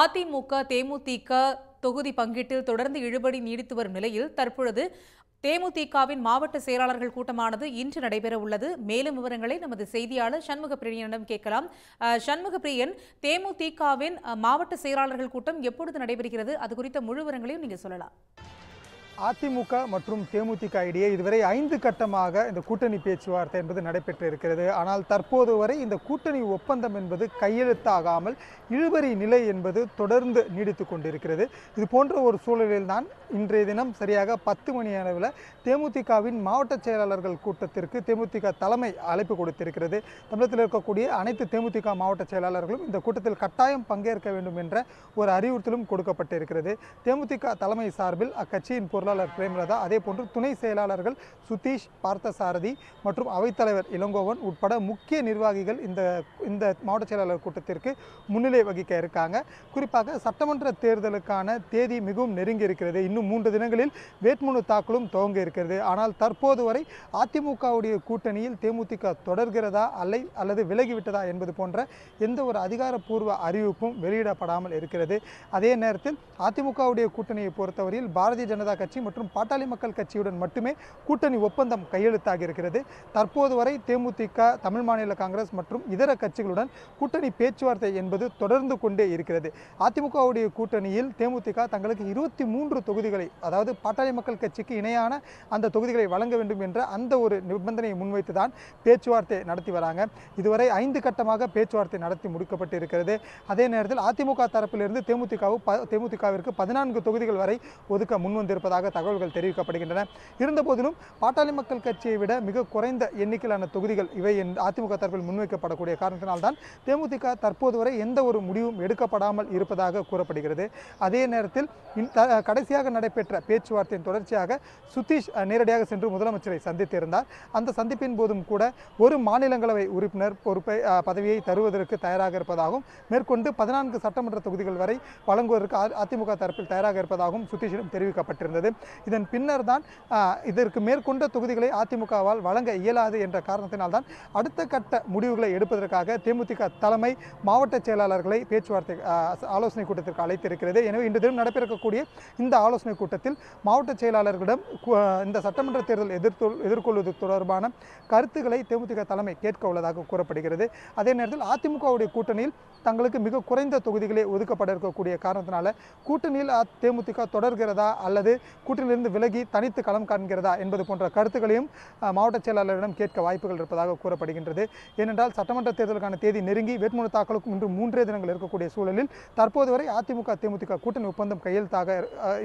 அதிமுக தேமுதிக தொகுதி பங்கீட்டில் தொடர்ந்து இழுபடி நீடித்து வரும் நிலையில் தற்பொழுது தேமுதிகவின் மாவட்ட செயலாளர்கள் கூட்டமானது இன்று நடைபெற உள்ளது மேலும் விவரங்களை நமது செய்தியாளர் சண்முக பிரியனிடம் கேட்கலாம் சண்முக பிரியன் தேமுதிகவின் மாவட்ட செயலாளர்கள் கூட்டம் எப்பொழுது நடைபெறுகிறது அது குறித்த முழு விவரங்களையும் நீங்கள் சொல்லலாம் அதிமுக மற்றும் தேமுதிக இடையே இதுவரை ஐந்து கட்டமாக இந்த கூட்டணி பேச்சுவார்த்தை என்பது நடைபெற்று இருக்கிறது ஆனால் தற்போது வரை இந்த கூட்டணி ஒப்பந்தம் என்பது கையெழுத்தாகாமல் இழுபறி நிலை என்பது தொடர்ந்து நீடித்து கொண்டிருக்கிறது இது போன்ற ஒரு சூழலில் தான் இன்றைய தினம் சரியாக பத்து மணி அளவில் தேமுதிகவின் மாவட்ட செயலாளர்கள் கூட்டத்திற்கு தேமுதிக தலைமை அழைப்பு கொடுத்திருக்கிறது தமிழகத்தில் இருக்கக்கூடிய அனைத்து தேமுதிக மாவட்ட செயலாளர்களும் இந்த கூட்டத்தில் கட்டாயம் பங்கேற்க வேண்டும் என்ற ஒரு அறிவுறுத்தலும் கொடுக்கப்பட்டிருக்கிறது தேமுதிக தலைமை சார்பில் அக்கட்சியின் பொருளாதார செயலாளர் பிரேம்லதா அதே போன்று துணை செயலாளர்கள் சுதீஷ் பார்த்தசாரதி மற்றும் அவைத்தலைவர் இளங்கோவன் உட்பட முக்கிய நிர்வாகிகள் இந்த இந்த மாவட்ட செயலாளர் கூட்டத்திற்கு முன்னிலை வகிக்க இருக்காங்க குறிப்பாக சட்டமன்ற தேர்தலுக்கான தேதி மிகவும் நெருங்கி இருக்கிறது இன்னும் மூன்று தினங்களில் வேட்புமனு தாக்கலும் துவங்க இருக்கிறது ஆனால் தற்போது வரை அதிமுகவுடைய கூட்டணியில் தேமுதிக தொடர்கிறதா அல்லை அல்லது விலகிவிட்டதா என்பது போன்ற எந்த ஒரு அதிகாரப்பூர்வ அறிவிப்பும் வெளியிடப்படாமல் இருக்கிறது அதே நேரத்தில் அதிமுகவுடைய கூட்டணியை பொறுத்தவரையில் பாரதிய ஜனதா கட்சி கட்சி மற்றும் பாட்டாளி மக்கள் கட்சியுடன் மட்டுமே கூட்டணி ஒப்பந்தம் கையெழுத்தாக இருக்கிறது தற்போது வரை தேமுதிக தமிழ் மாநில காங்கிரஸ் மற்றும் இதர கட்சிகளுடன் கூட்டணி பேச்சுவார்த்தை என்பது தொடர்ந்து கொண்டே இருக்கிறது அதிமுகவுடைய கூட்டணியில் தேமுதிக தங்களுக்கு இருபத்தி மூன்று தொகுதிகளை அதாவது பாட்டாளி மக்கள் கட்சிக்கு இணையான அந்த தொகுதிகளை வழங்க வேண்டும் என்ற அந்த ஒரு நிபந்தனையை முன்வைத்து தான் பேச்சுவார்த்தை நடத்தி வராங்க இதுவரை ஐந்து கட்டமாக பேச்சுவார்த்தை நடத்தி முடிக்கப்பட்டு இருக்கிறது அதே நேரத்தில் அதிமுக தரப்பிலிருந்து தேமுதிகவும் தேமுதிகவிற்கு பதினான்கு தொகுதிகள் வரை ஒதுக்க முன்வந்திருப்பதாக இருப்பதாக தகவல்கள் தெரிவிக்கப்படுகின்றன இருந்தபோதிலும் பாட்டாளி மக்கள் கட்சியை விட மிக குறைந்த எண்ணிக்கையிலான தொகுதிகள் இவை அதிமுக தரப்பில் முன்வைக்கப்படக்கூடிய காரணத்தினால்தான் தேமுதிக தற்போது வரை எந்த ஒரு முடிவும் எடுக்கப்படாமல் இருப்பதாக கூறப்படுகிறது அதே நேரத்தில் கடைசியாக நடைபெற்ற பேச்சுவார்த்தையின் தொடர்ச்சியாக சுதீஷ் நேரடியாக சென்று முதலமைச்சரை சந்தித்திருந்தார் அந்த சந்திப்பின் போதும் கூட ஒரு மாநிலங்களவை உறுப்பினர் பொறுப்பை பதவியை தருவதற்கு தயாராக இருப்பதாகவும் மேற்கொண்டு பதினான்கு சட்டமன்ற தொகுதிகள் வரை வழங்குவதற்கு அதிமுக தரப்பில் தயாராக இருப்பதாகவும் சுதீஷிடம் தெரிவிக்கப்பட்டிருந்தது இதன் பின்னர் தான் இதற்கு மேற்கொண்ட தொகுதிகளை அதிமுகவால் வழங்க இயலாது என்ற காரணத்தினால்தான் அடுத்த கட்ட முடிவுகளை எடுப்பதற்காக தேமுதிக தலைமை மாவட்ட செயலாளர்களை பேச்சுவார்த்தை ஆலோசனை கூட்டத்திற்கு அழைத்திருக்கிறது எனவே இன்று தினம் நடைபெறக்கூடிய இந்த ஆலோசனை கூட்டத்தில் மாவட்ட செயலாளர்களிடம் இந்த சட்டமன்ற தேர்தல் எதிர்த்து எதிர்கொள்வது தொடர்பான கருத்துக்களை தேமுதிக தலைமை கேட்க உள்ளதாக கூறப்படுகிறது அதே நேரத்தில் அதிமுகவுடைய கூட்டணியில் தங்களுக்கு மிக குறைந்த தொகுதிகளே ஒதுக்கப்பட இருக்கக்கூடிய காரணத்தினால கூட்டணியில் தேமுதிக தொடர்கிறதா அல்லது கூட்டிலிருந்து விலகி தனித்து களம் காண்கிறதா என்பது போன்ற கருத்துக்களையும் மாவட்ட செயலாளரிடம் கேட்க வாய்ப்புகள் இருப்பதாக கூறப்படுகின்றது ஏனென்றால் சட்டமன்ற தேர்தலுக்கான தேதி நெருங்கி வேட்புமனு தாக்கலுக்கும் இன்று மூன்றே தினங்கள் இருக்கக்கூடிய சூழலில் தற்போது வரை அதிமுக தேமுதிக கூட்டணி ஒப்பந்தம் கையெழுத்தாக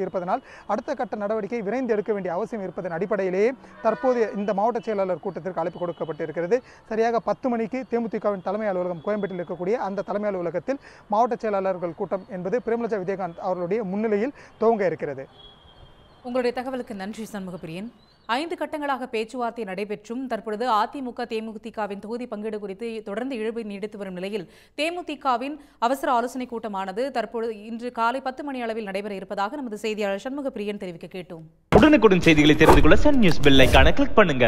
இருப்பதனால் அடுத்த கட்ட நடவடிக்கை விரைந்து எடுக்க வேண்டிய அவசியம் இருப்பதன் அடிப்படையிலேயே தற்போது இந்த மாவட்ட செயலாளர் கூட்டத்திற்கு அழைப்பு கொடுக்கப்பட்டிருக்கிறது சரியாக பத்து மணிக்கு தேமுதிகவின் தலைமை அலுவலகம் கோயம்பேட்டில் இருக்கக்கூடிய அந்த தலைமை அலுவலகத்தில் மாவட்ட செயலாளர்கள் கூட்டம் என்பது பிரேமலஜா விஜயகாந்த் அவர்களுடைய முன்னிலையில் துவங்க இருக்கிறது உங்களுடைய தகவலுக்கு நன்றி சண்முகப்பிரியன் ஐந்து கட்டங்களாக பேச்சுவார்த்தை நடைபெற்றும் தற்பொழுது அதிமுக தேமுதிகவின் தொகுதி பங்கீடு குறித்து தொடர்ந்து இழுவை நீடித்து வரும் நிலையில் தேமுதிகவின் அவசர ஆலோசனைக் கூட்டமானது தற்பொழுது இன்று காலை பத்து மணி அளவில் நடைபெற இருப்பதாக நமது செய்தியாளர் சண்முக பிரியன் தெரிவிக்க கேட்டோம் உடனுக்குடன் செய்திகளை தெரிந்து கொள்ள சன் நியூஸ் பெல் கிளிக் பண்ணுங்க